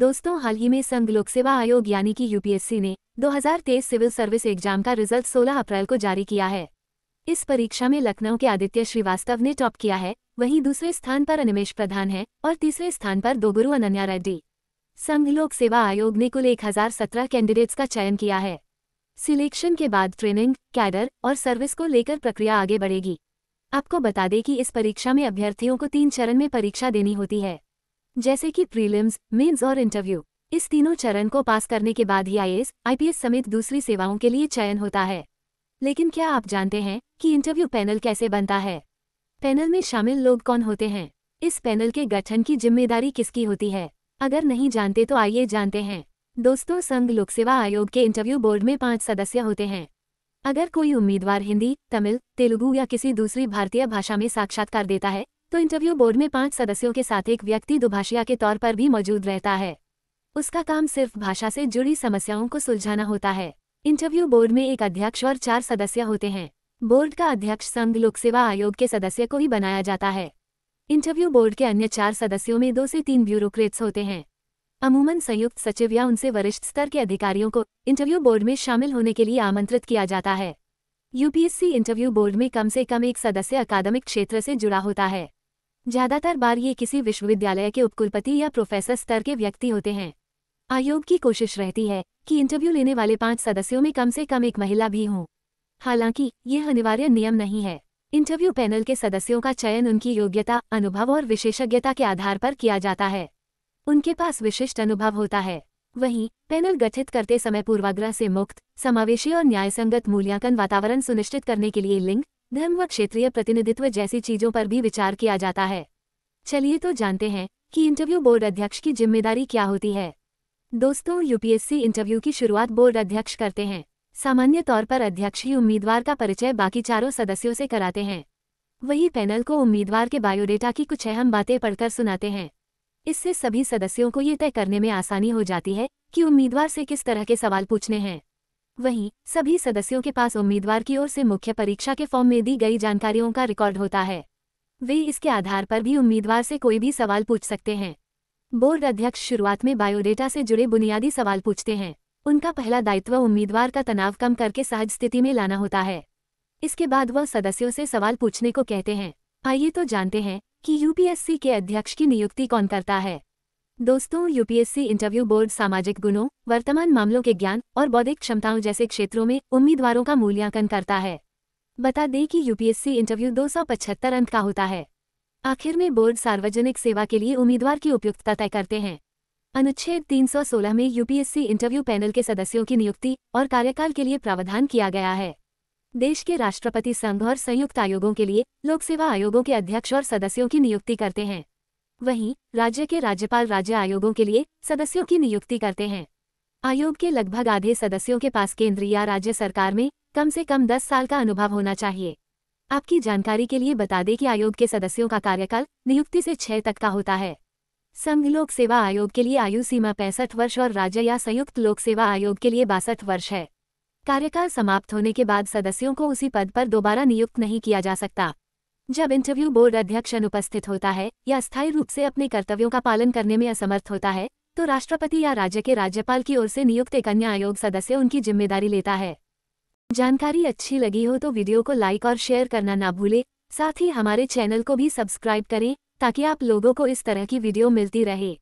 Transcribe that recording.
दोस्तों हाल ही में संघ लोक सेवा आयोग यानी कि यूपीएससी ने 2023 सिविल सर्विस एग्जाम का रिजल्ट 16 अप्रैल को जारी किया है इस परीक्षा में लखनऊ के आदित्य श्रीवास्तव ने टॉप किया है वहीं दूसरे स्थान पर अनिमेश प्रधान है और तीसरे स्थान पर दोगुरु अनन्या रेड्डी संघ लोक सेवा आयोग ने कुल एक कैंडिडेट्स का चयन किया है सिलेक्शन के बाद ट्रेनिंग कैडर और सर्विस को लेकर प्रक्रिया आगे बढ़ेगी आपको बता दें कि इस परीक्षा में अभ्यर्थियों को तीन चरण में परीक्षा देनी होती है जैसे कि प्रीलिम्स मेन्स और इंटरव्यू इस तीनों चरण को पास करने के बाद ही आईएएस आईपीएस समेत दूसरी सेवाओं के लिए चयन होता है लेकिन क्या आप जानते हैं कि इंटरव्यू पैनल कैसे बनता है पैनल में शामिल लोग कौन होते हैं इस पैनल के गठन की जिम्मेदारी किसकी होती है अगर नहीं जानते तो आइए जानते हैं दोस्तों संघ लोक सेवा आयोग के इंटरव्यू बोर्ड में पाँच सदस्य होते हैं अगर कोई उम्मीदवार हिंदी तमिल तेलुगु या किसी दूसरी भारतीय भाषा में साक्षात्कार देता है तो इंटरव्यू बोर्ड में पांच सदस्यों के साथ एक व्यक्ति दुभाषिया के तौर पर भी मौजूद रहता है उसका काम सिर्फ भाषा से जुड़ी समस्याओं को सुलझाना होता है इंटरव्यू बोर्ड में एक अध्यक्ष और चार सदस्य होते हैं बोर्ड का अध्यक्ष संघ लोक सेवा आयोग के सदस्य को ही बनाया जाता है इंटरव्यू बोर्ड के अन्य चार सदस्यों में दो से तीन ब्यूरोक्रेट्स होते हैं अमूमन संयुक्त सचिव या उनसे वरिष्ठ स्तर के अधिकारियों को इंटरव्यू बोर्ड में शामिल होने के लिए आमंत्रित किया जाता है यूपीएससी इंटरव्यू बोर्ड में कम से कम एक सदस्य अकादमिक क्षेत्र से जुड़ा होता है ज्यादातर बार ये किसी विश्वविद्यालय के उपकुलपति या प्रोफेसर स्तर के व्यक्ति होते हैं आयोग की कोशिश रहती है कि इंटरव्यू लेने वाले पाँच सदस्यों में कम से कम एक महिला भी हों हालांकि यह अनिवार्य नियम नहीं है इंटरव्यू पैनल के सदस्यों का चयन उनकी योग्यता अनुभव और विशेषज्ञता के आधार पर किया जाता है उनके पास विशिष्ट अनुभव होता है वहीं पैनल गठित करते समय पूर्वाग्रह से मुक्त समावेशी और न्यायसंगत मूल्यांकन वातावरण सुनिश्चित करने के लिए लिंग धर्म व क्षेत्रीय प्रतिनिधित्व जैसी चीजों पर भी विचार किया जाता है चलिए तो जानते हैं कि इंटरव्यू बोर्ड अध्यक्ष की जिम्मेदारी क्या होती है दोस्तों यूपीएससी इंटरव्यू की शुरुआत बोर्ड अध्यक्ष करते हैं सामान्य तौर पर अध्यक्ष ही उम्मीदवार का परिचय बाकी चारों सदस्यों से कराते हैं वही पैनल को उम्मीदवार के बायोडेटा की कुछ अहम बातें पढ़कर सुनाते हैं इससे सभी सदस्यों को ये तय करने में आसानी हो जाती है कि उम्मीदवार से किस तरह के सवाल पूछने हैं वहीं सभी सदस्यों के पास उम्मीदवार की ओर से मुख्य परीक्षा के फॉर्म में दी गई जानकारियों का रिकॉर्ड होता है वे इसके आधार पर भी उम्मीदवार से कोई भी सवाल पूछ सकते हैं बोर्ड अध्यक्ष शुरुआत में बायोडेटा से जुड़े बुनियादी सवाल पूछते हैं उनका पहला दायित्व उम्मीदवार का तनाव कम करके सहज स्थिति में लाना होता है इसके बाद वह सदस्यों से सवाल पूछने को कहते हैं आइए तो जानते हैं कि यूपीएससी के अध्यक्ष की नियुक्ति कौन करता है दोस्तों यूपीएससी इंटरव्यू बोर्ड सामाजिक गुणों वर्तमान मामलों के ज्ञान और बौद्धिक क्षमताओं जैसे क्षेत्रों में उम्मीदवारों का मूल्यांकन करता है बता दें कि यूपीएससी इंटरव्यू दो अंक का होता है आखिर में बोर्ड सार्वजनिक सेवा के लिए उम्मीदवार की उपयुक्तता तय करते हैं अनुच्छेद 316 में यूपीएससी इंटरव्यू पैनल के सदस्यों की नियुक्ति और कार्यकाल के लिए प्रावधान किया गया है देश के राष्ट्रपति संघ और संयुक्त आयोगों के लिए लोक सेवा आयोगों के अध्यक्ष और सदस्यों की नियुक्ति करते हैं वहीं राज्य के राज्यपाल राज्य आयोगों के लिए सदस्यों की नियुक्ति करते हैं आयोग के लगभग आधे सदस्यों के पास केंद्र या राज्य सरकार में कम से कम दस साल का अनुभव होना चाहिए आपकी जानकारी के लिए बता दें कि आयोग के सदस्यों का कार्यकाल नियुक्ति से छह तक का होता है संघ लोक सेवा आयोग के लिए आयु सीमा पैंसठ वर्ष और राज्य या संयुक्त लोक सेवा आयोग के लिए बासठ वर्ष है कार्यकाल समाप्त होने के बाद सदस्यों को उसी पद पर दोबारा नियुक्त नहीं किया जा सकता जब इंटरव्यू बोर्ड अध्यक्ष अनुपस्थित होता है या स्थायी रूप से अपने कर्तव्यों का पालन करने में असमर्थ होता है तो राष्ट्रपति या राज्य के राज्यपाल की ओर से नियुक्त एक अन्य आयोग सदस्य उनकी जिम्मेदारी लेता है जानकारी अच्छी लगी हो तो वीडियो को लाइक और शेयर करना ना भूलें साथ ही हमारे चैनल को भी सब्सक्राइब करें ताकि आप लोगों को इस तरह की वीडियो मिलती रहे